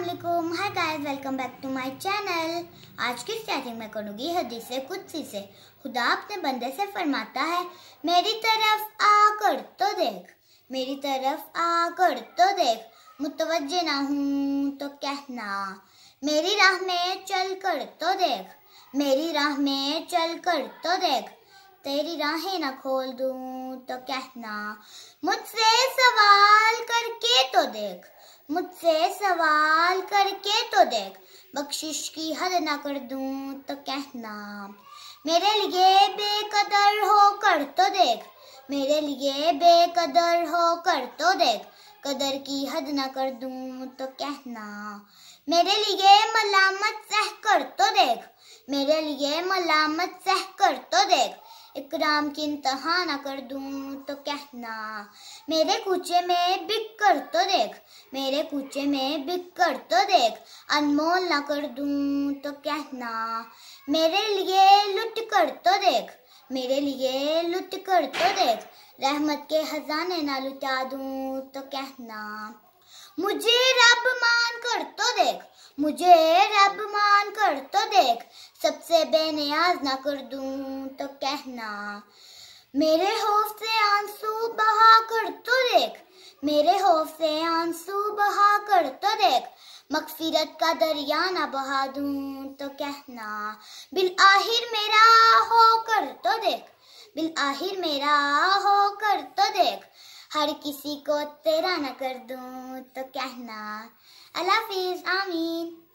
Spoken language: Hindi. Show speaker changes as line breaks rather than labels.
Aslam hi guys welcome back to my channel आज की स्टार्टिंग में करूँगी हदीस कुदसी से खुदा अपने बंदे से फरमाता है मेरी तरफ आकर तो देख मेरी तरफ आकर तो देख मुतवजह ना हूँ तो कहना मेरी राह में चल कर तो देख मेरी राह में चल कर तो देख तेरी राहें ना खोल दूँ तो कहना मुझसे सवाल करके तो देख मुझसे सवाल करके तो देख बख्शिश की हद ना कर दू तो कहना मेरे लिए बेकदर हो कर तो देख मेरे लिए बेकदर हो कर तो देख कदर की हद ना कर दू तो कहना मेरे लिए मलामत सह कर तो देख मेरे लिए मलामत सह कर तो देख इकराम की इंतहा ना कर दूँ तो कहना मेरे कूचे में बिक कर तो देख मेरे कूचे में बिक कर तो देख अनमोल ना कर दूँ तो कहना मेरे लिए लुट कर तो देख मेरे लिए लुट कर तो देख रहमत के हजाने ना लुटा दूँ तो कहना मुझे रब मान कर तो देख मुझे रब मान कर तो देख सबसे बेनियाज ना कर दू तो कहना मेरे होफ से आंसू बहा कर तो देख मेरे होफ से आंसू बहा कर तो देख मकफिरत का दरिया ना बहा दू तो कहना बिल आहिर मेरा हो कर तो देख बिल आहिर मेरा हो कर तो देख हर किसी को तेरा न कर दूँ तो कहना अल्लाह हाफिज आमीन